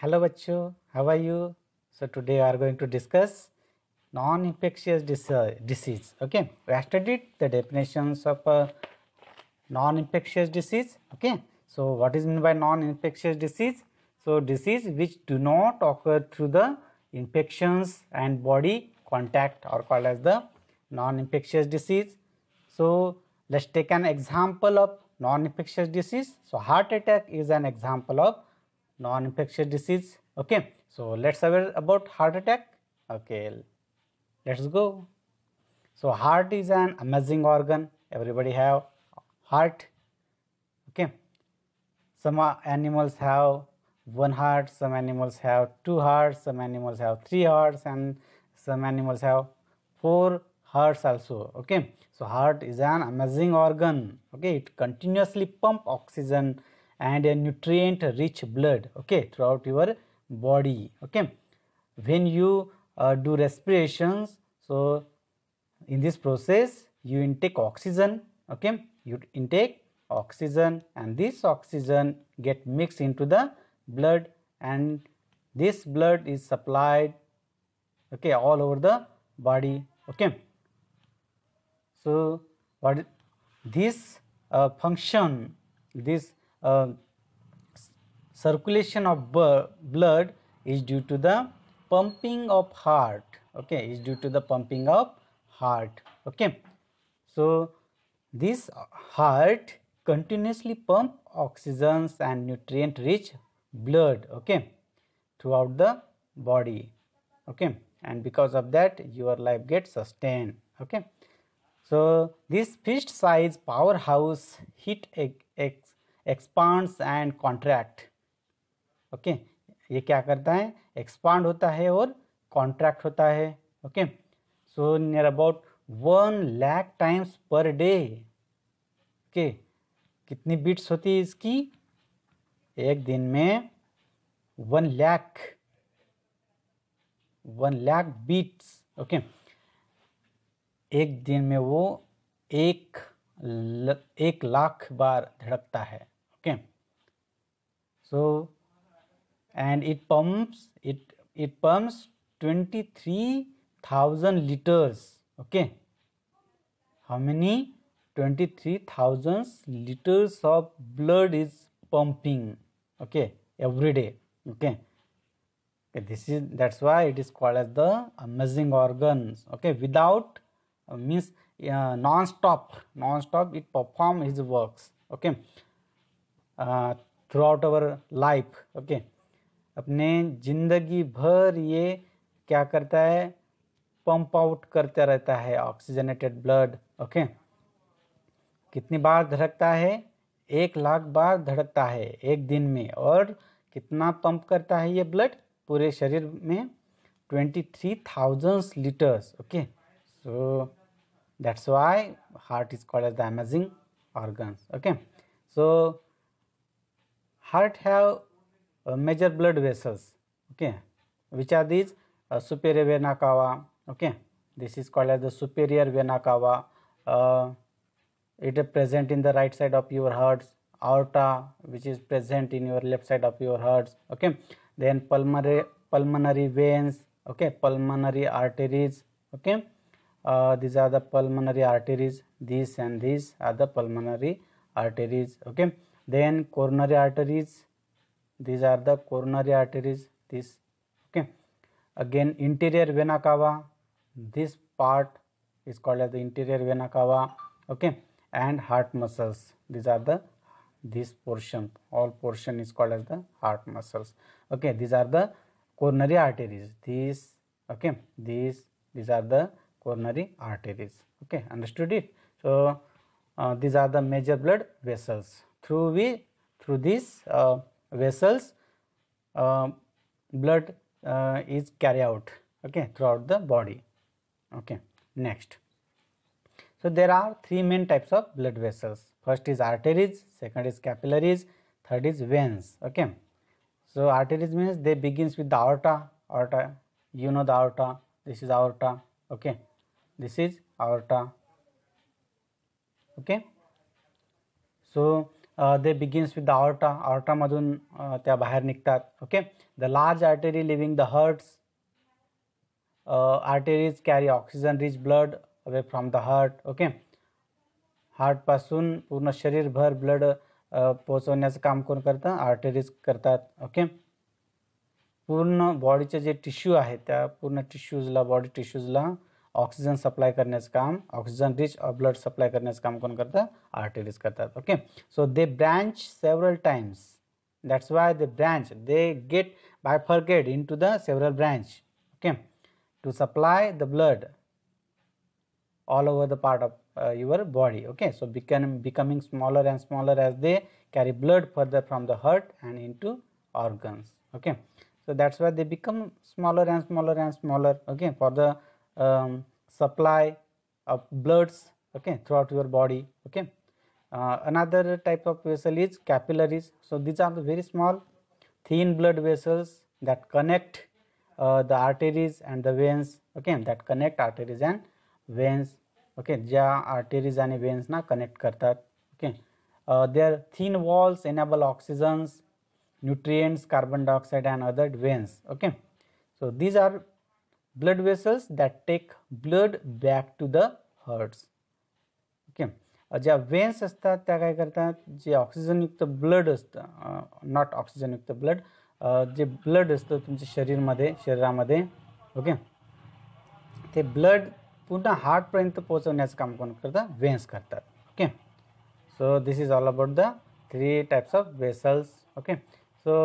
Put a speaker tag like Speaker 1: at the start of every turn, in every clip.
Speaker 1: Hello Bachu, how are you? So today we are going to discuss non-infectious uh, disease. Okay, we have studied the definitions of uh, non-infectious disease. Okay, so what is meant by non-infectious disease? So disease which do not occur through the infections and body contact or called as the non-infectious disease. So let's take an example of non-infectious disease. So heart attack is an example of non-infectious disease okay so let's aware about heart attack okay let's go so heart is an amazing organ everybody have heart okay some animals have one heart some animals have two hearts some animals have three hearts and some animals have four hearts also okay so heart is an amazing organ okay it continuously pump oxygen and a nutrient rich blood okay throughout your body okay when you uh, do respirations so in this process you intake oxygen okay you intake oxygen and this oxygen get mixed into the blood and this blood is supplied okay all over the body okay so what this uh, function this um, circulation of blood is due to the pumping of heart okay is due to the pumping of heart okay so this heart continuously pump oxygens and nutrient rich blood okay throughout the body okay and because of that your life gets sustained okay so this fist size powerhouse heat ex expands and contract okay ये क्या करता है expand होता है और contract होता है okay so near about one lakh times per day okay कितनी बीट्स होती है इसकी एक दिन में one lakh one lakh beats okay एक दिन में वो एक ल, एक लाख बार धड़कता है okay so and it pumps it it pumps 23000 liters okay how many 23000 liters of blood is pumping okay every day okay this is that's why it is called as the amazing organs okay without uh, means uh, non-stop non-stop it perform his works okay throughout our life okay अपने ज़िंदगी भर ये क्या करता है pump out करता रहता है ऑक्सीजनेटेड ब्लड ओके कितनी बार धड़कता है एक लाख बार धड़कता है एक दिन में और कितना पंप करता है ये ब्लड पूरे शरीर में twenty three thousand litres okay so that's why heart is called as the amazing organs okay so heart have uh, major blood vessels okay which are these uh, superior vena cava okay this is called as the superior vena cava uh, it is present in the right side of your heart aorta which is present in your left side of your heart okay then pulmonary pulmonary veins okay pulmonary arteries okay uh, these are the pulmonary arteries these and these are the pulmonary arteries okay then coronary arteries these are the coronary arteries this okay again interior vena cava this part is called as the interior vena cava okay and heart muscles these are the this portion all portion is called as the heart muscles okay these are the coronary arteries this okay this these are the coronary arteries okay understood it so these are the major blood vessels through we through these uh, vessels uh, blood uh, is carried out okay throughout the body okay next so there are three main types of blood vessels first is arteries second is capillaries third is veins okay so arteries means they begins with the aorta aorta you know the aorta this is aorta okay this is aorta okay so they begins with the aorta आर्टामधून त्या बाहेर निघतात okay the large artery living the hearts arteries carry oxygen rich blood away from the heart okay हार्टपासून पूर्ण शरीरभर blood पोचवण्याचं काम कोण करतं आर्टेरीज करतात ओके पूर्ण बॉडीचे जे टिश्यू आहेत त्या पूर्ण टिश्यूजला बॉडी टिश्यूजला ऑक्सिजन करने का काम ऑक्सिजन रिच ब्लड करने का काम कोण करतं आर्टरीज करतात okay so they branch several times that's why they branch they get by far get into the several branch okay to supply the blood all over the part of uh, your body okay so become becoming smaller and smaller as they carry blood further from the heart and into organs okay so that's why they become smaller and smaller and smaller okay for the um, supply of bloods okay throughout your body okay uh, another type of vessel is capillaries so these are the very small thin blood vessels that connect uh, the arteries and the veins okay that connect arteries and veins okay જ્યાં arteries અને veins ના connect કરतात okay uh, their thin walls enable oxygens nutrients carbon dioxide and other veins okay so these are blood vessels that take blood back to the hearts okay ज्या veins असतात त्या काय करतात जे ऑक्सिजनयुक्त ब्लड असतं नॉट ऑक्सिजनयुक्त ब्लड जे ब्लड असतं तुमच्या शरीरमध्ये शरीरामध्ये ओके ते ब्लड पूर्ण हार्टपर्यंत पोहोचवण्याचं काम कोण करतात वेन्स करतात okay so this is all about the three types of vessels okay so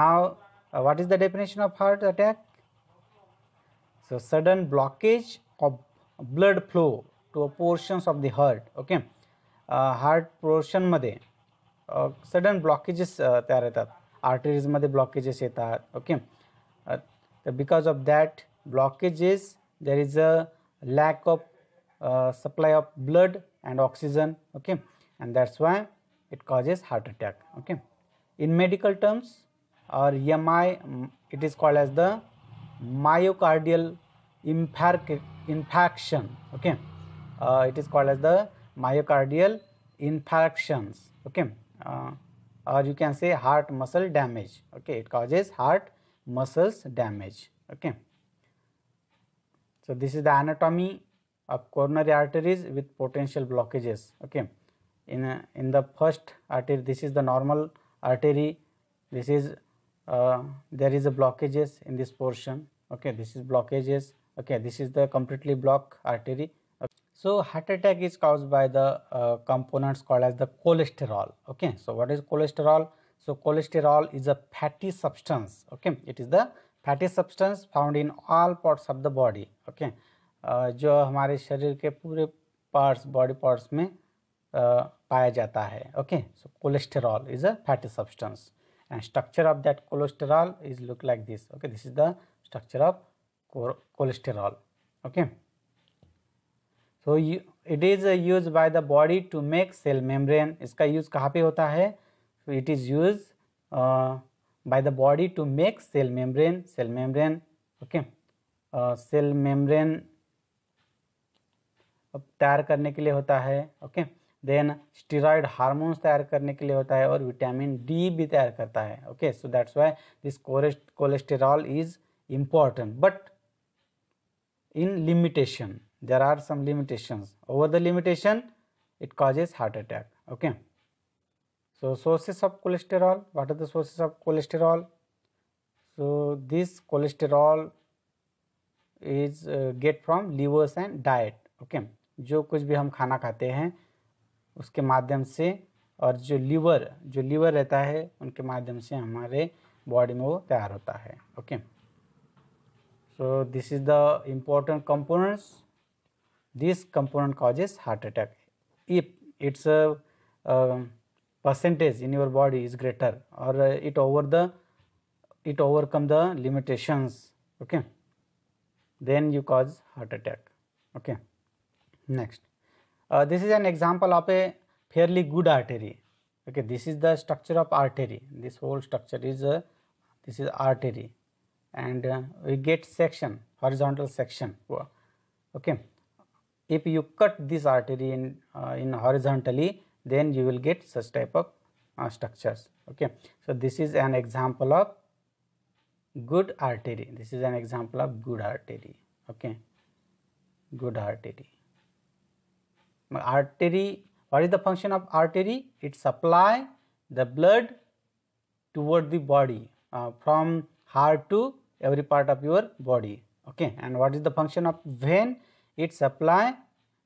Speaker 1: now what is the definition of heart attack so sudden blockage of blood flow to portions of the heart okay uh, heart portion madhe uh, sudden blockages tayar uh, arteries blockages okay uh, because of that blockages there is a lack of supply of blood and oxygen okay and that's why it causes heart attack okay in medical terms or mi mm, it is called as the myocardial infarction okay uh, it is called as the myocardial infarctions okay uh, or you can say heart muscle damage okay it causes heart muscles damage okay so this is the anatomy of coronary arteries with potential blockages okay in a, in the first artery this is the normal artery this is uh, there is a blockages in this portion okay this is blockages okay this is the completely blocked artery okay. so heart attack is caused by the uh, components called as the cholesterol okay so what is cholesterol so cholesterol is a fatty substance okay it is the fatty substance found in all parts of the body okay जो हमारे शरीर के पूरे parts body parts में uh, पाया जाता है okay so cholesterol is a fatty substance and structure of that cholesterol is look like this okay this is the structure of cholesterol okay so it is used by the body to make cell membrane iska use कहाँ pe hota hai so it is used uh, by the body to make cell membrane cell membrane okay uh, cell membrane अब तैयार करने के लिए होता है okay okay? Then steroid hormones तैयार करने के लिए होता है और विटामिन डी भी तैयार करता है okay so that's why this cholesterol is important but in limitation there are some limitation over the limitation it causes heart attack okay so sources of cholesterol what are the sources of cholesterol so this cholesterol is get from livers and diet okay जो कुछ भी हम खाना खाते हैं उसके माध्यम से और जो लीवर जो लीवर रहता है उनके माध्यम से हमारे बॉडी में वो तैयार होता है okay so this is the important components this component causes heart attack if its percentage in your body is greater or it over the it overcome the limitations okay then you cause heart attack okay next Uh, this is an example of a fairly good artery. Okay, this is the structure of artery. This whole structure is uh, this is artery, and uh, we get section horizontal section. Okay, if you cut this artery in uh, in horizontally, then you will get such type of uh, structures. Okay, so this is an example of good artery. This is an example of good artery. Okay, good artery artery what is the function of artery it supply the blood toward the body uh, from heart to every part of your body okay and what is the function of vein it supply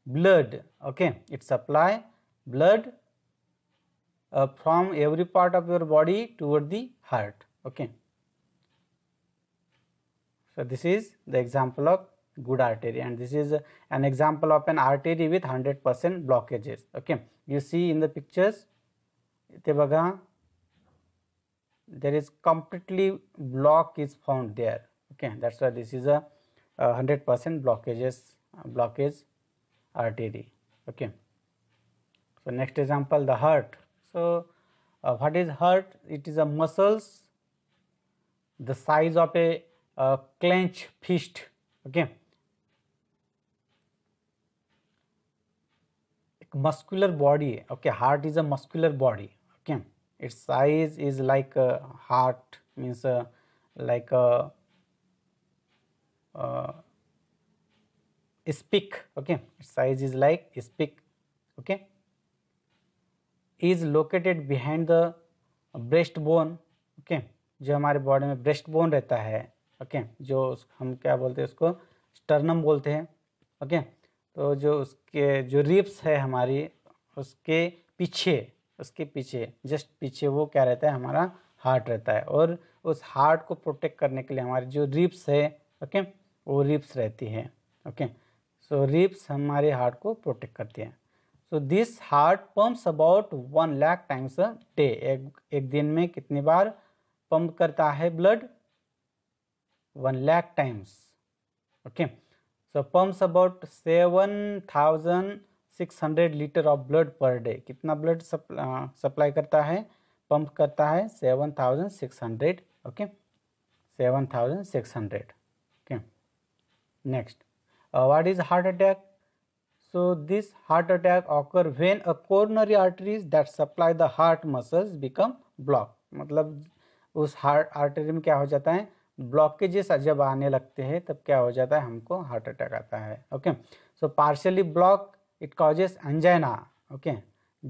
Speaker 1: blood okay it supply blood uh, from every part of your body toward the heart okay so this is the example of good artery and this is an example of an artery with 100% blockages okay you see in the pictures there is completely block is found there okay that's why this is a 100% blockages blockage artery okay so next example the heart so uh, what is heart it is a muscles the size of a uh, clenched fist okay muscular body है okay heart is a muscular body okay its size is like heart means like spick okay size is like spick okay is located behind the breast bone okay जो हमारे body में breast bone रहता है okay okay? जो हम क्या बोलते हैं उसको स्टर्नम बोलते हैं ओके okay? तो जो उसके जो रिप्स है हमारी उसके पीछे उसके पीछे जस्ट पीछे वो क्या रहता है हमारा हार्ट रहता है और उस हार्ट को प्रोटेक्ट करने के लिए हमारी जो रिप्स है ओके वो रिप्स रहती है ओके सो रिप्स हमारे हार्ट को प्रोटेक्ट करती है so this heart pumps about one lakh times a day एक दिन में कितनी बार पम्प करता है blood one lakh times okay so pumps about seven thousand six hundred litre of blood per day कितना ब्लड सप्लाई करता है पंप करता है seven thousand six hundred okay seven thousand six hundred okay next what is heart attack so this heart attack occur when a coronary arteries that supply the heart muscles become block मतलब उस heart artery में क्या हो जाता है blockages जब आने लगते हैं तब क्या हो जाता है हमको हार्ट अटैक आता है okay so partially block it causes angina okay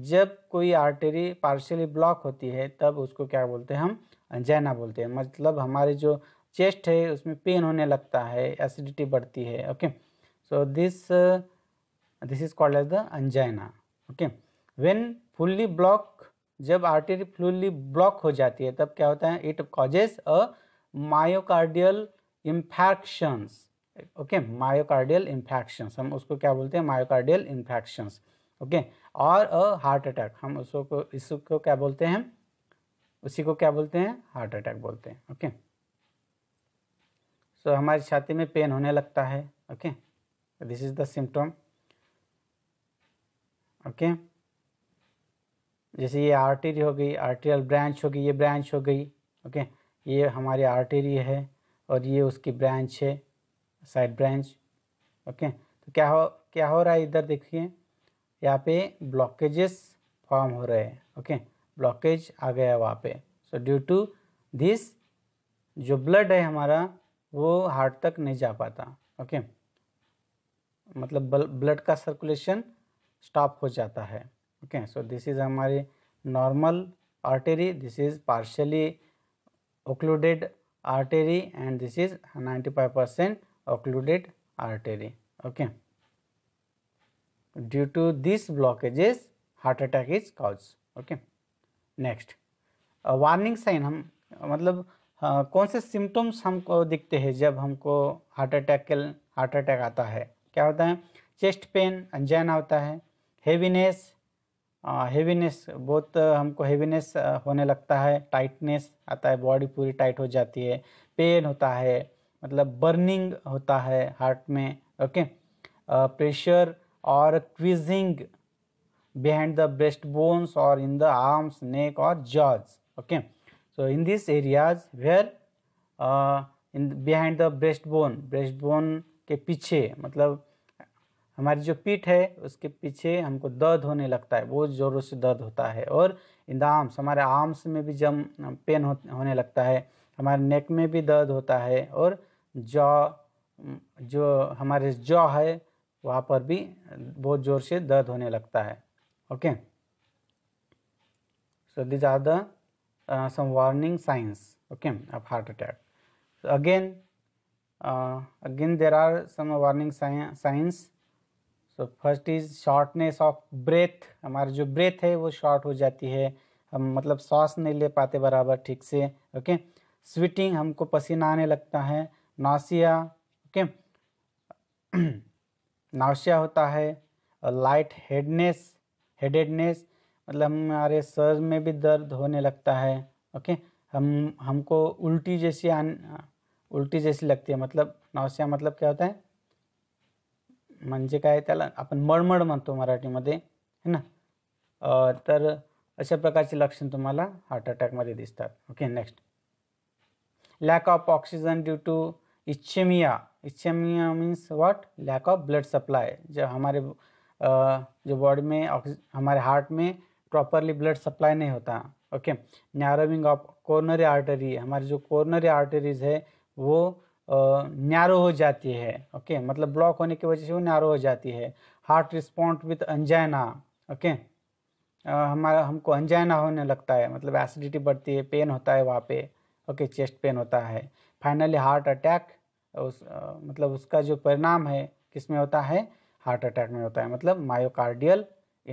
Speaker 1: जब कोई आर्टरी पार्शियली ब्लॉक होती है तब उसको क्या बोलते हैं हम अंजाइना बोलते हैं मतलब हमारे जो चेस्ट है उसमें पेन होने लगता है एसिडिटी बढ़ती है okay so this this is called as the angina okay when fully block जब आर्टरी फुल्ली ब्लॉक हो जाती है तब क्या होता है it causes a myocardial infection okay myocardial infection हम उसको क्या बोलते हैं मायोकार्डियल इंफेक्शन ओके और अ हार्ट अटैक हम उसको इसको क्या बोलते हैं उसी को क्या बोलते हैं हार्ट अटैक बोलते हैं ओके सो हमारी छाती में पेन होने लगता है okay this is the symptom okay जैसे ये आर्टरी हो गई आर्टियल ब्रांच हो गई ये ब्रांच हो गई ओके okay? ये हमारी आर्टेरी है और ये उसकी ब्रांच है साइड ब्रांच ओके तो क्या हो क्या हो रहा है इधर देखिए यहाँ पे ब्लॉकेजेस फॉर्म हो रहे हैं ओके ब्लॉकेज आ गया वहाँ पे सो ड्यू टू दिस जो ब्लड है हमारा वो हार्ट तक नहीं जा पाता ओके मतलब ब्लड का सर्कुलेशन स्टॉप हो जाता है ओके सो दिस इज़ हमारी normal artery this is partially occluded artery and this is 95% occluded artery okay due to this blockages heart attack is caused okay next warning sign हम मतलब आ, कौन से symptoms हमको दिखते हैं जब हमको हार्ट अटैक के हार्ट अटैक आता है क्या होता है चेस्ट पेन अंजाना होता है हेवीनेस हेवीनेस बहुत हमको हेवीनेस होने लगता है टाइटनेस आता है बॉडी पूरी टाइट हो जाती है पेन होता है मतलब बर्निंग होता है हार्ट में okay pressure or squeezing behind the breast bones or in the arms neck or jaws okay so in this areas where in behind the breast bone breast bone के पीछे मतलब हमारी जो पीठ है उसके पीछे हमको दर्द होने लगता है बहुत ज़ोरों से दर्द होता है और इन द आर्म्स हमारे आर्म्स में भी जम पेन हो, होने लगता है हमारे नेक में भी दर्द होता है और जॉ जो हमारे जॉ है वहाँ पर भी बहुत ज़ोर से दर्द होने लगता है okay so these are the some warning signs okay of heart attack again again uh, again there are some so first is shortness of breath हमारी जो ब्रेथ है वो शॉर्ट हो जाती है हम मतलब सांस नहीं ले पाते बराबर ठीक से ओके स्वीटिंग हमको पसीना आने लगता है नौसिया ओके नौसिया होता है और लाइट हेडनेस हेडेडनेस मतलब हमारे सर में भी दर्द होने लगता है ओके हम हमको उल्टी जैसी आन उल्टी जैसी लगती है मतलब नौसिया मतलब क्या होता है म्हणजे काय त्याला आपण मळमळ म्हणतो मराठीमध्ये है ना तर अशा प्रकारची लक्षण तुम्हाला हार्ट अटॅकमध्ये दिसतात okay next lack of oxygen due to ischemia ischemia means what lack of blood supply जो हमारे जो बॉडी में हमारे हार्ट में प्रॉपरली ब्लड सप्लाय नहीं होता okay narrowing of coronary artery हमारे जो कॉर्नरी आर्टरीज है वो नैरो हो जाती है ओके मतलब ब्लॉक होने की वजह से वो नैरो हो जाती है heart respond with angina okay हमारा हमको अंजाइना होने लगता है मतलब एसिडिटी बढ़ती है पेन होता है वहाँ पे ओके चेस्ट पेन होता है फाइनली हार्ट अटैक उस आ, मतलब उसका जो परिणाम है किस में होता है हार्ट अटैक में होता है मतलब myocardial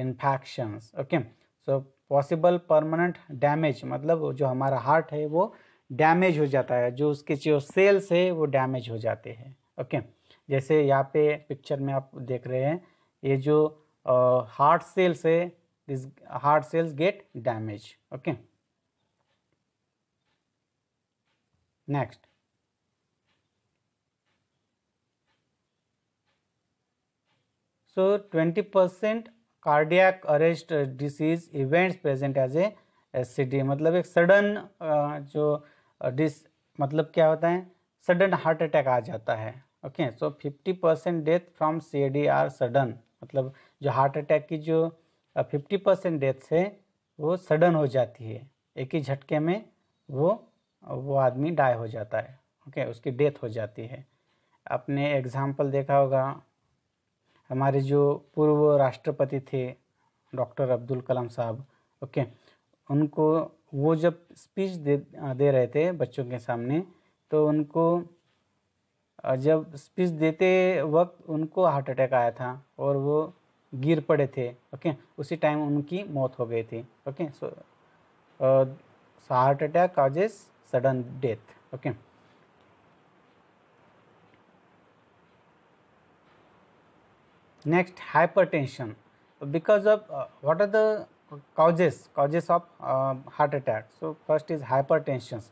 Speaker 1: infections okay so possible permanent damage मतलब जो हमारा हार्ट है वो डैमेज हो जाता है जो उसके जो सेल्स है वो डैमेज हो जाते हैं ओके जैसे यहाँ पे पिक्चर में आप देख रहे हैं ये जो हार्ट सेल्स है this heart cells get damage okay next twenty percent cardiac arrest disease events present as a SCD मतलब एक सडन जो डिस मतलब क्या होता है सडन हार्ट अटैक आ जाता है okay so fifty percent death from C D are sudden मतलब जो हार्ट अटैक की जो फिफ्टी परसेंट डेथ है वो सडन हो जाती है एक ही झटके में वो वो आदमी डाई हो जाता है ओके उसकी डेथ हो जाती है आपने एग्जाम्पल देखा होगा हमारे जो पूर्व राष्ट्रपति थे डॉक्टर अब्दुल कलाम साहब ओके उनको वो जब स्पीच दे दे रहे थे बच्चों के सामने तो उनको जब स्पीच देते वक्त उनको हार्ट अटैक आया था और वो गिर पड़े थे ओके उसी टाइम उनकी मौत हो गई थी okay so heart attack causes sudden death okay next hypertension because of what are the causes causes of uh, heart attack so first is hypertension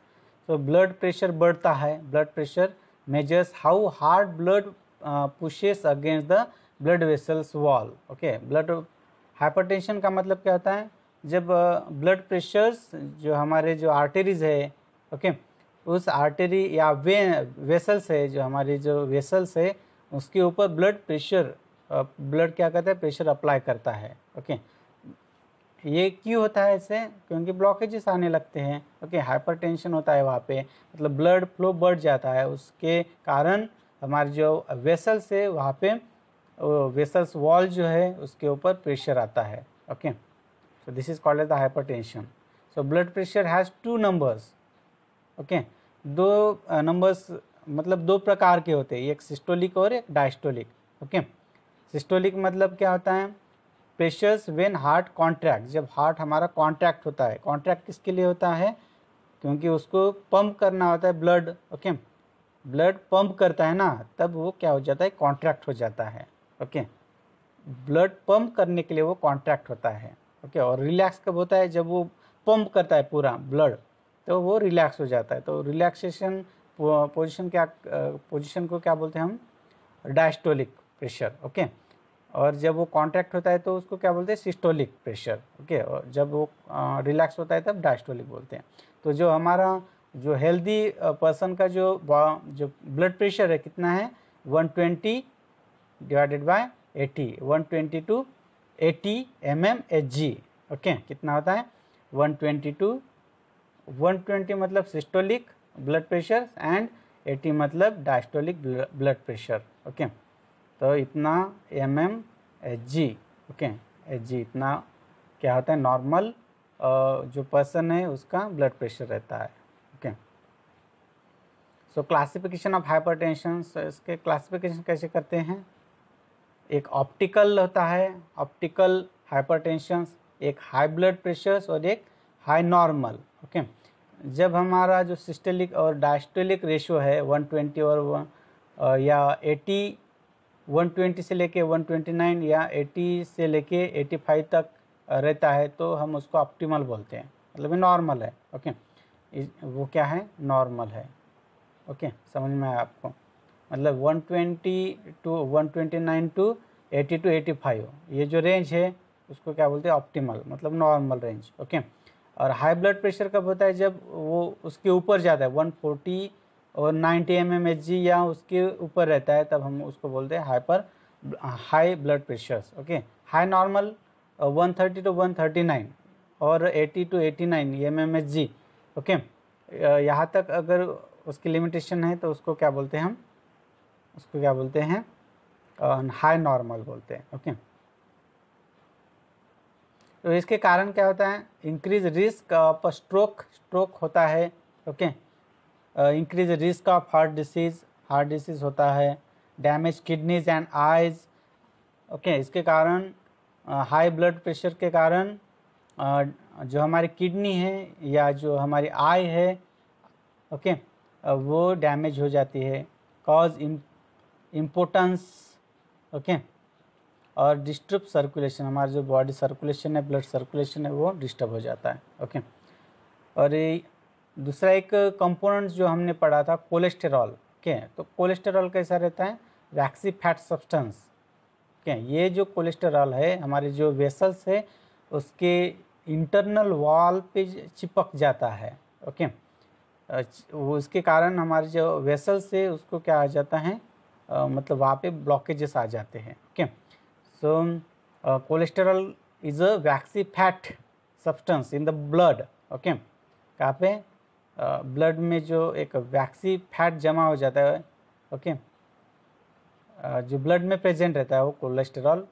Speaker 1: so blood pressure badhta hai blood pressure measures how hard blood uh, pushes against the blood vessels wall okay blood hypertension ka matlab kya hota hai जब blood uh, pressures जो हमारे जो arteries है okay okay, उस artery या वे vessels है जो हमारी जो वेसल्स है उसके ऊपर ब्लड प्रेशर ब्लड क्या करता है प्रेशर अप्लाई करता है ओके okay? ये क्यों होता है इससे क्योंकि ब्लॉकेजेस आने लगते हैं ओके हाइपरटेंशन होता है वहाँ पे मतलब ब्लड फ्लो बढ़ जाता है उसके कारण हमारे जो वेसल्स है वहाँ पे वेसल्स वॉल जो है उसके ऊपर प्रेशर आता है okay so this is called as the hyper so blood pressure has two numbers okay दो नंबर्स मतलब दो प्रकार के होते हैं एक सिस्टोलिक और एक डायस्टोलिक ओके सिस्टोलिक मतलब क्या होता है प्रेशर्स वेन हार्ट कॉन्ट्रैक्ट जब हार्ट हमारा कॉन्ट्रैक्ट होता है कॉन्ट्रैक्ट किसके लिए होता है क्योंकि उसको पंप करना होता है ब्लड ओके ब्लड पंप करता है ना तब वो क्या हो जाता है कॉन्ट्रैक्ट हो जाता है ओके ब्लड पंप करने के लिए वो कॉन्ट्रैक्ट होता है ओके okay? और रिलैक्स कब होता है जब वो पंप करता है पूरा ब्लड तो वो रिलैक्स हो जाता है तो रिलैक्सेशन पोजिशन क्या पोजिशन को क्या बोलते हैं हम डायस्टोलिक प्रेशर ओके और जब वो कॉन्ट्रैक्ट होता है तो उसको क्या बोलते हैं सिस्टोलिक प्रेशर ओके और जब वो रिलैक्स होता है तब डायस्टोलिक बोलते हैं तो जो हमारा जो हेल्दी पर्सन का जो जो ब्लड प्रेशर है कितना है 120 divided by 80 120 to eighty M M H G okay कितना होता है ट्वेंटी टू 120 मतलब सिस्टोलिक ब्लड प्रेशर एंड 80 मतलब diastolic blood pressure okay okay? तो इतना M M H G okay H G इतना क्या होता है नॉर्मल जो पर्सन है उसका ब्लड प्रेशर रहता है okay so classification of hyper इसके क्लासिफिकेशन कैसे करते हैं एक ऑप्टिकल होता है ऑप्टिकल हाइपरटेंशन एक हाई ब्लड प्रेशर्स और एक हाई नॉर्मल ओके जब हमारा जो सिस्टेलिक और डायस्टोलिक रेशो है 120 और या 120 से लेके 129 या 80 से लेके 85 तक रहता है तो हम उसको ऑप्टिमल बोलते हैं मतलब नॉर्मल है ओके वो क्या है नॉर्मल है ओके समझ में आया आपको मतलब 120 टू 129 टू 80 टू 85 ये जो रेंज है उसको क्या बोलते हैं ऑप्टिमल मतलब नॉर्मल रेंज ओके और हाई ब्लड प्रेशर कब होता है जब वो उसके ऊपर जाता है 140 और 90 एम एम एच जी या उसके ऊपर रहता है तब हम उसको बोलते हैं hyper high blood pressures okay high normal 130 to one और 80 to 89 nine M M H G okay यहाँ तक अगर उसकी लिमिटेशन है तो उसको क्या बोलते हैं हम उसको क्या बोलते हैं हाई नॉर्मल बोलते हैं ओके तो इसके कारण क्या होता है increase risk of stroke stroke होता है okay okay? Increase risk of heart disease heart disease होता है damage kidneys and eyes okay इसके कारण हाई ब्लड प्रेशर के कारण uh, जो हमारी किडनी है या जो हमारी आई है ओके okay, uh, वो डैमेज हो जाती है कॉज इम्पोर्टेंस ओके और डिस्टर्ब सर्कुलेशन हमारा जो बॉडी सर्कुलेशन है ब्लड सर्कुलेशन है वो डिस्टर्ब हो जाता है ओके okay? और ये दूसरा एक कंपोनेंट्स जो हमने पढ़ा था कोलेस्टेरॉल के तो कोलेस्टेरॉल कैसा रहता है वैक्सी फैट सब्सटेंस के ये जो कोलेस्टेरॉल है हमारे जो वेसल्स है उसके इंटरनल वॉल पे चिपक जाता है ओके उसके कारण हमारे जो वेसल्स है उसको क्या आ जाता है आ, मतलब वहाँ पे ब्लॉकेजेस आ जाते हैं okay so cholesterol is a waxy fat substance in the blood okay कहाँ पे ब्लड में जो एक वैक्सी फैट जमा हो जाता है ओके जो ब्लड में प्रेजेंट रहता है वो कोलेस्टेरॉल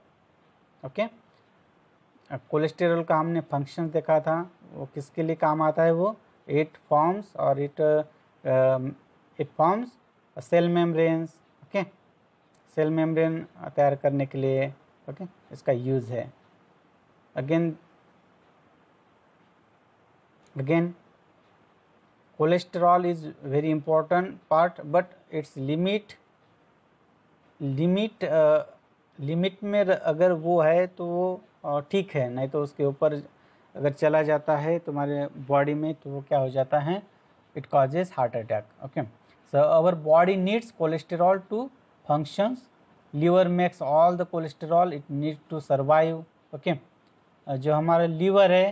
Speaker 1: ओके कोलेस्टेरॉल का हमने फंक्शन देखा था वो किसके लिए काम आता है वो it forms or it it forms cell membranes okay cell membrane तैयार करने के लिए ओके okay? इसका यूज़ है again again cholesterol is very important part but its limit limit uh, limit में अगर वो है तो वो uh, ठीक है नहीं तो उसके ऊपर अगर चला जाता है तुम्हारे बॉडी में तो वो क्या हो जाता है it causes heart attack okay so our body needs cholesterol to functions liver makes all the cholesterol it need to survive okay जो हमारा लीवर है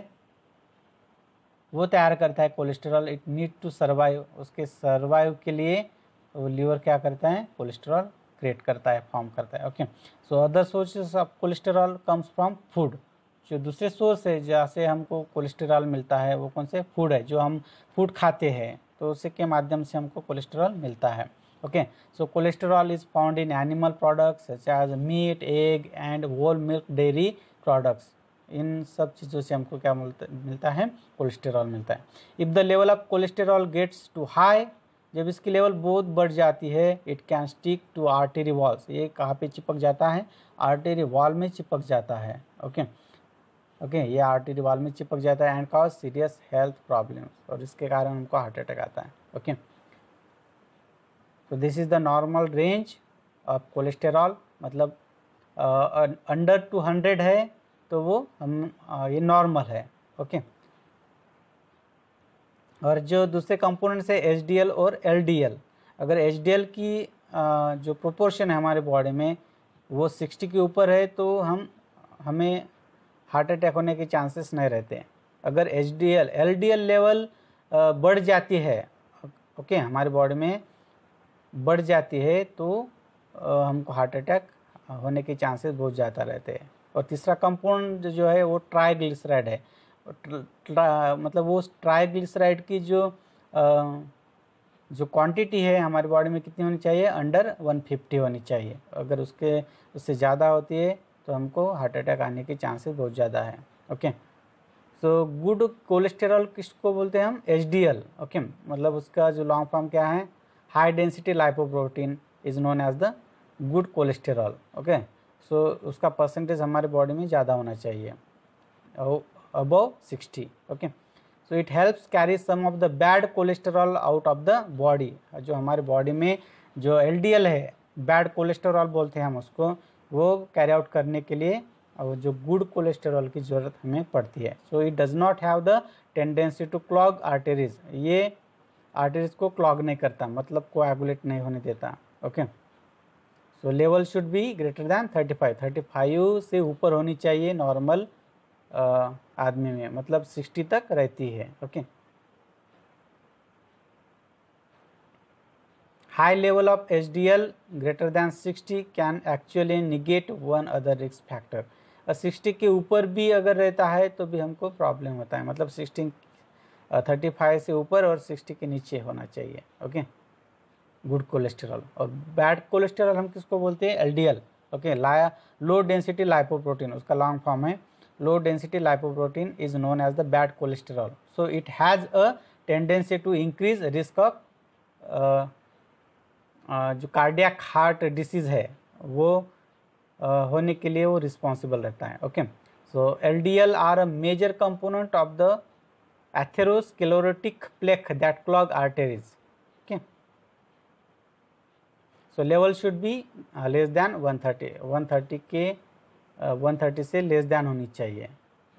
Speaker 1: वो तैयार करता है cholesterol it need to survive उसके सर्वाइव के लिए वो लीवर क्या करता है कोलेस्ट्रॉल क्रिएट करता है फॉर्म करता है okay so other sources of cholesterol comes from food जो दूसरे सोर्स है जहाँ हमको कोलेस्ट्रॉल मिलता है वो कौन से फूड है जो हम फूड खाते हैं तो उसी के माध्यम से हमको कोलेस्ट्रॉल मिलता है okay so cholesterol is found in animal products as meat egg and whole milk dairy products इन सब चीज़ों से हमको क्या मिलता है कोलेस्टेरॉल मिलता है if the level of cholesterol gets too high जब इसकी लेवल बहुत बढ़ जाती है it can stick to artery walls ये कहाँ पे चिपक जाता है आर्टेरी वॉल में चिपक जाता है ओके okay? ओके okay, ये आर्टेरी वॉल में चिपक जाता है and cause serious health problems और इसके कारण हमको हार्ट अटैक आता है ओके तो this is the normal range of cholesterol मतलब अंडर टू हंड्रेड है तो वो हम ये नॉर्मल है ओके और जो दूसरे कंपोनेंट है एच और एल अगर एच की जो प्रोपोर्शन है हमारे बॉडी में वो सिक्सटी के ऊपर है तो हम हमें हार्ट अटैक होने के चांसेस नहीं रहते हैं अगर H D L L D L level बढ़ जाती है ओके हमारे बॉडी में बढ़ जाती है तो हमको हार्ट अटैक होने के चांसेस बहुत ज़्यादा रहते हैं और तीसरा कंपाउंड जो है वो ट्राइग्लिसराइड है मतलब वो ट्राइग्लिसराइड की जो आ, जो क्वांटिटी है हमारे बॉडी में कितनी होनी चाहिए अंडर 150 होनी चाहिए अगर उसके उससे ज़्यादा होती है तो हमको हार्ट अटैक आने के चांसेस बहुत ज़्यादा है ओके सो तो गुड कोलेस्टेरॉल किसको बोलते हैं हम एच ओके मतलब उसका जो लॉन्ग फॉर्म क्या है high density lipoprotein is known as the good cholesterol okay so उसका परसेंटेज हमारे बॉडी में ज़्यादा होना चाहिए above sixty okay so it helps carry some of the bad cholesterol out of the body जो हमारे बॉडी में जो एल है बैड कोलेस्टोरॉल बोलते हैं हम उसको वो कैरी आउट करने के लिए और जो गुड कोलेस्टोरॉल की ज़रूरत हमें पड़ती है so it does not have the tendency to clog arteries ये आर्टरीज को क्लॉग नहीं करता मतलब कोएगुलेट नहीं होने देता okay okay? So level should be greater than thirty five से ऊपर होनी चाहिए नॉर्मल आदमी में मतलब सिक्सटी तक रहती है okay high level of H D L greater than sixty can actually negate one other risk factor और के ऊपर भी अगर रहता है तो भी हमको प्रॉब्लम होता है मतलब थर्टी फाइव से ऊपर और सिक्सटी के नीचे होना चाहिए ओके okay? गुड कोलेस्ट्रॉल और बैड कोलेस्ट्रॉल हम किसको बोलते हैं एल डी एल ओके लाया लो डेंसिटी लाइपोप्रोटीन उसका लॉन्ग फॉर्म है low density lipoprotein is known as the bad cholesterol so it has a tendency to increase risk of जो cardiac heart disease है वो uh, होने के लिए वो रिस्पॉन्सिबल रहता है okay so L D L are a major component of the atherosclerotic plaque that clog arteries so level should be less than 130 130 के uh, 130 uh, से लेस दैन होनी चाहिए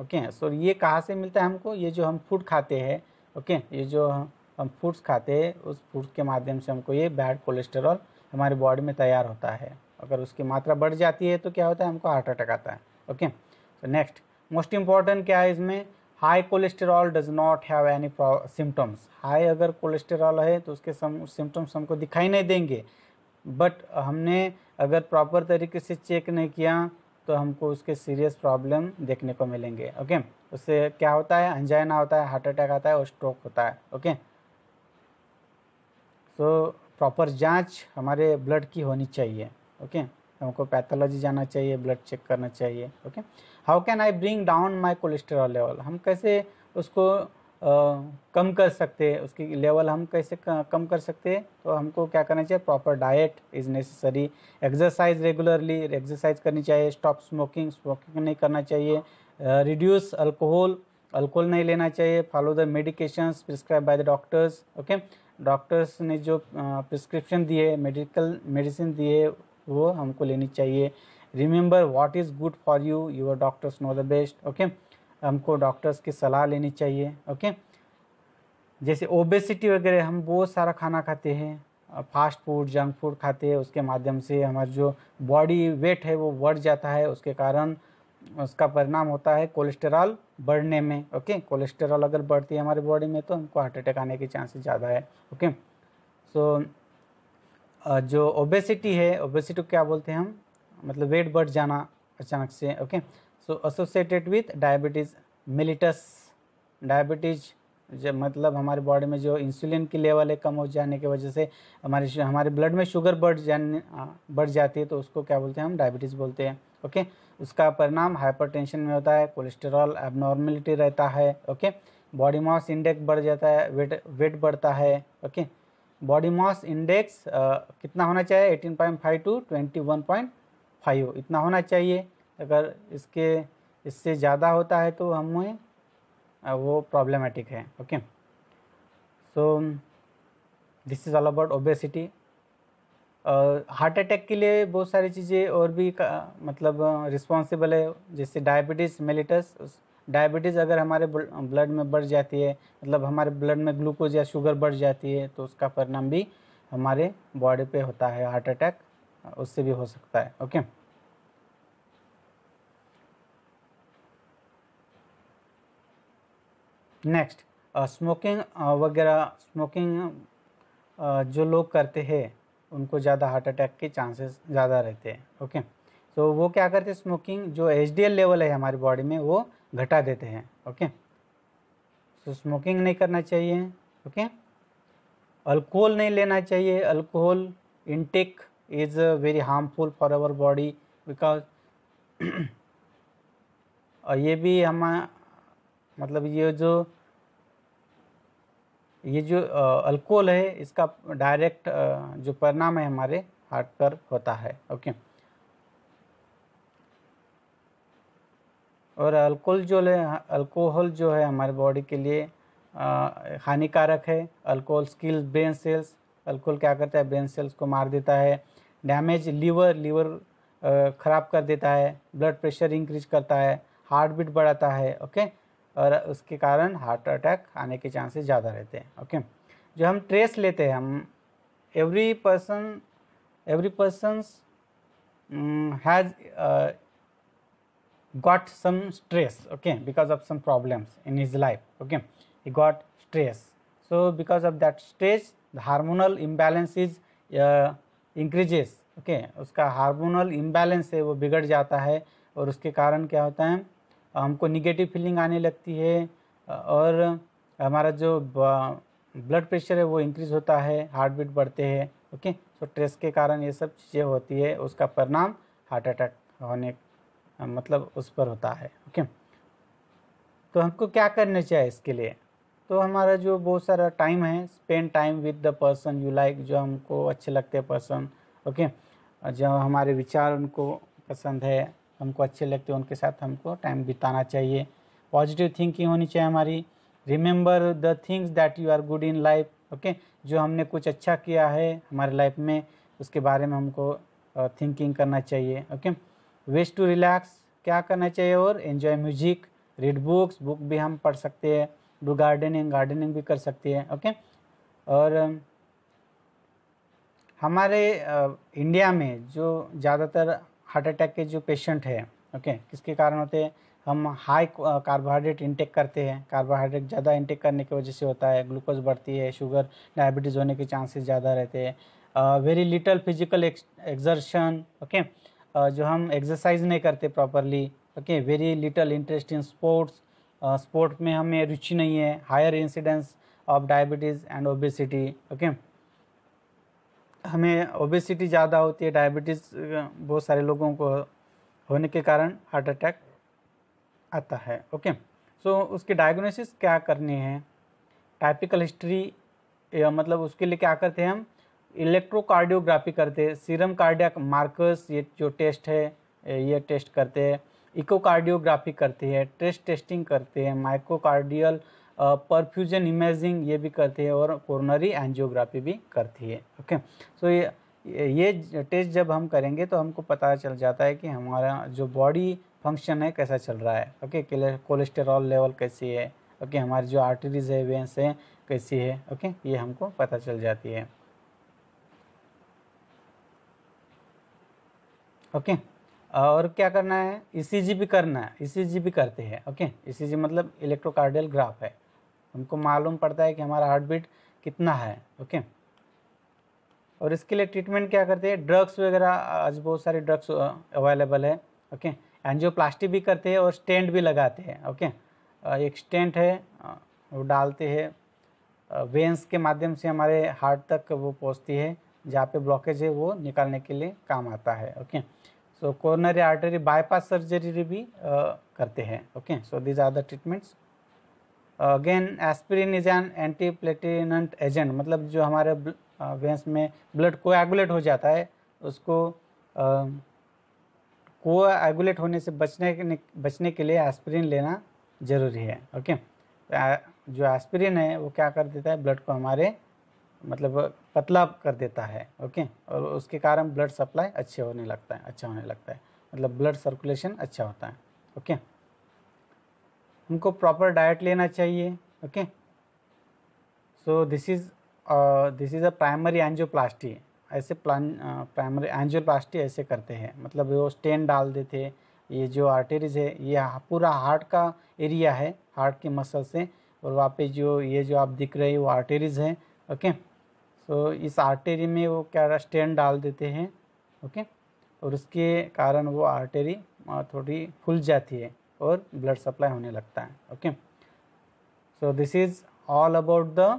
Speaker 1: ओके okay? सो so, ये कहाँ से मिलता है हमको ये जो हम फूड खाते हैं ओके okay? ये जो हम, फूड्स खाते हैं उस फूड के माध्यम से हमको ये बैड कोलेस्ट्रॉल हमारे बॉडी में तैयार होता है अगर उसकी मात्रा बढ़ जाती है तो क्या होता है हमको हार्ट अटैक आता है okay so next most important क्या है इसमें high cholesterol does not have any symptoms high अगर कोलेस्टेरॉल है तो उसके सिम्टम्स हमको दिखाई नहीं देंगे बट हमने अगर प्रॉपर तरीके से चेक नहीं किया तो हमको उसके सीरियस प्रॉब्लम देखने को मिलेंगे ओके उससे क्या होता है अंजाइना होता है हार्ट अटैक आता है और स्ट्रोक होता है ओके सो प्रॉपर जांच हमारे ब्लड की होनी चाहिए ओके हमको पैथोलॉजी जाना चाहिए ब्लड चेक करना चाहिए okay how can I bring down my cholesterol level हम कैसे उसको कम कर सकते हैं उसकी लेवल हम कैसे कम कर सकते हैं तो हमको क्या करना चाहिए proper diet is necessary exercise regularly exercise करनी चाहिए स्टॉप स्मोकिंग स्मोकिंग नहीं करना चाहिए रिड्यूस अल्कोहल अल्कोहल नहीं लेना चाहिए follow the medications prescribe by the doctors okay doctors ने जो प्रिस्क्रिप्शन दिए मेडिकल मेडिसिन दिए वो हमको लेनी चाहिए remember what is good for you your doctors know the best okay हमको डॉक्टर्स की सलाह लेनी चाहिए ओके जैसे ओबेसिटी वगैरह हम बहुत सारा खाना खाते हैं फास्ट फूड जंक फूड खाते हैं उसके माध्यम से हमारा जो बॉडी वेट है वो बढ़ जाता है उसके कारण उसका परिणाम होता है कोलेस्टेरॉल बढ़ने में ओके कोलेस्टेरॉल अगर बढ़ती है हमारे बॉडी में तो हमको हार्ट अटैक आने के चांसेस ज़्यादा है ओके सो so, जो ओबेसिटी है ओबेसिटी को क्या बोलते हैं हम मतलब वेट बढ़ जाना अचानक से okay so associated with diabetes mellitus diabetes जब मतलब हमारे बॉडी में जो इंसुलिन की लेवल है कम हो जाने की वजह से हमारे हमारे ब्लड में शुगर बढ़ जाने बढ़ जाती है तो उसको क्या बोलते हैं हम डायबिटीज़ बोलते हैं ओके उसका परिणाम हाइपरटेंशन में होता है कोलेस्ट्रॉल एबनॉर्मेलिटी रहता है ओके बॉडी मॉस इंडेक्स बढ़ जाता है वेट वेट बढ़ता है ओके बॉडी मॉस इंडेक्स कितना होना चाहिए फाइव टू फाइव इतना होना चाहिए अगर इसके इससे ज़्यादा होता है तो हमें वो प्रॉब्लमेटिक है okay so this is all about obesity heart attack के लिए बहुत सारी चीज़ें और भी का, मतलब रिस्पॉन्सिबल है जैसे डायबिटीज़ मेलिटस डायबिटीज़ अगर हमारे ब्लड में बढ़ जाती है मतलब हमारे ब्लड में ग्लूकोज या शुगर बढ़ जाती है तो उसका परिणाम भी हमारे बॉडी पे होता है हार्ट अटैक उससे भी हो सकता है okay okay? Next smoking uh, uh, वगैरह स्मोकिंग uh, जो लोग करते हैं उनको ज़्यादा हार्ट अटैक के चांसेस ज़्यादा रहते हैं ओके तो वो क्या करते हैं स्मोकिंग जो एच लेवल है हमारी बॉडी में वो घटा देते हैं ओके सो स्मोकिंग नहीं करना चाहिए ओके अल्कोहल नहीं लेना चाहिए alcohol intake is very harmful for our body because और ये भी हम मतलब ये जो ये जो अल्कोहल है इसका डायरेक्ट जो परिणाम है हमारे हार्ट पर होता है ओके और अल्कोहल जो है अल्कोहल जो है हमारे बॉडी के लिए हानिकारक है alcohol skill brain cells alcohol क्या करता है ब्रेन सेल्स को मार देता है डैमेज लीवर लीवर ख़राब कर देता है ब्लड प्रेशर इंक्रीज करता है हार्ट बीट बढ़ाता है ओके और उसके कारण हार्ट अटैक आने के चांसेस ज़्यादा रहते हैं ओके जो हम ट्रेस लेते हैं हम every person every person has got some stress okay because of some problems in his life okay he got stress so because of that stress the hormonal imbalance is increases okay उसका hormonal imbalance है वो बिगड़ जाता है और उसके कारण क्या होता है हमको निगेटिव फीलिंग आने लगती है और हमारा जो ब्लड प्रेशर है वो इंक्रीज़ होता है हार्ट बीट बढ़ते हैं ओके तो स्ट्रेस के कारण ये सब चीज़ें होती है उसका परिणाम हार्ट अटैक होने मतलब उस पर होता है ओके तो हमको क्या करना चाहिए इसके लिए तो हमारा जो बहुत सारा टाइम है spend time with the person you like जो हमको अच्छे लगते हैं पर्सन ओके जो हमारे विचार उनको पसंद है हमको अच्छे लगते हैं उनके साथ हमको टाइम बिताना चाहिए पॉजिटिव थिंकिंग होनी चाहिए हमारी remember the things that you are good in life okay जो हमने कुछ अच्छा किया है हमारे लाइफ में उसके बारे में हमको थिंकिंग करना चाहिए ओके वेस्ट टू रिलैक्स क्या करना चाहिए और enjoy music read books book भी हम पढ़ सकते हैं डू गार्डनिंग गार्डनिंग भी कर सकते हैं ओके और हमारे इंडिया में जो ज़्यादातर हार्ट अटैक के जो पेशेंट है ओके किसके कारण होते हैं हम हाई कार्बोहाइड्रेट इंटेक करते हैं कार्बोहाइड्रेट ज़्यादा इंटेक करने की वजह से होता है ग्लूकोज बढ़ती है शुगर डायबिटीज़ होने के चांसेस ज़्यादा रहते हैं very little physical exertion okay जो हम एक्सरसाइज नहीं करते properly okay very little interest in sports sport में हमें रुचि नहीं है higher incidence of diabetes and obesity okay हमें ओबेसिटी ज़्यादा होती है डायबिटीज़ बहुत सारे लोगों को होने के कारण हार्ट अटैक आता है ओके सो so, उसकी डायग्नोसिस क्या करनी है टाइपिकल हिस्ट्री या मतलब उसके लिए क्या करते हैं हम इलेक्ट्रोकार्डियोग्राफी करते हैं सीरम कार्डियक मार्कर्स ये जो टेस्ट है ये टेस्ट करते हैं इकोकार्डियोग्राफी करते हैं ट्रेस टेस्टिंग करते हैं माइक्रोकार्डियल परफ्यूजन इमेजिंग ये भी करती है और कोरोनरी एंजियोग्राफी भी करती है ओके सो ये ये टेस्ट जब हम करेंगे तो हमको पता चल जाता है कि हमारा जो बॉडी फंक्शन है कैसा चल रहा है ओके कोलेस्टेरॉल लेवल कैसी है ओके हमारी जो आर्टरीज है वेंस है कैसी है ओके ये हमको पता चल जाती है ओके और क्या करना है ई e भी करना है ई e भी करते हैं ओके ई e मतलब इलेक्ट्रोकार्डियल ग्राफ है हमको मालूम पड़ता है कि हमारा हार्ट बीट कितना है ओके और इसके लिए ट्रीटमेंट क्या करते हैं ड्रग्स वगैरह आज बहुत सारे ड्रग्स अवेलेबल है ओके एनजियोप्लास्टी भी करते हैं और स्टेंट भी लगाते हैं ओके एक स्टेंट है वो डालते हैं वेंस के माध्यम से हमारे हार्ट तक वो पहुँचती है जहाँ पे ब्लॉकेज है वो निकालने के लिए काम आता है okay so coronary artery bypass surgery भी आ, करते हैं okay so these are the treatments again aspirin is an antiplatelet agent मतलब जो हमारे वेंस में ब्लड को एगुलेट हो जाता है उसको को एगुलेट होने से बचने के बचने के लिए एस्पिरिन लेना ज़रूरी है ओके जो एस्पिरिन है वो क्या कर देता है ब्लड को हमारे मतलब पतला कर देता है ओके और उसके कारण ब्लड सप्लाई अच्छे होने लगता है अच्छा होने लगता है मतलब ब्लड सर्कुलेशन अच्छा होता है ओके उनको प्रॉपर डाइट लेना चाहिए okay so this is this is a primary angioplasty ऐसे प्लान प्राइमरी एंजियोप्लास्टी ऐसे करते हैं मतलब वो स्टेन डाल देते हैं ये जो आर्टेरीज है ये पूरा हार्ट का एरिया है हार्ट के मसल से और वहाँ पे जो ये जो आप दिख रहे हैं वो आर्टेरीज है ओके सो इस आर्टेरी में वो क्या स्टेन डाल देते हैं ओके और उसके कारण वो आर्टेरी uh, थोड़ी फूल जाती है और ब्लड सप्लाई होने लगता है okay so this is all about the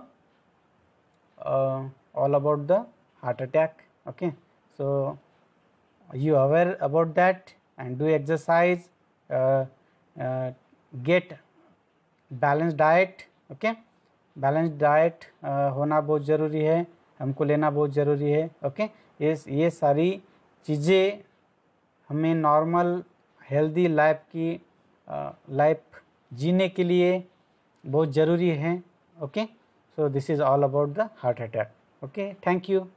Speaker 1: all about the heart attack okay so you aware about that and do exercise get balance diet okay balance diet होना बहुत ज़रूरी है हमको लेना बहुत ज़रूरी है ओके okay? ये ये सारी चीज़ें हमें नॉर्मल हेल्दी लाइफ की लाइफ जीने के लिए बहुत ज़रूरी है okay so this is all about the heart attack okay thank you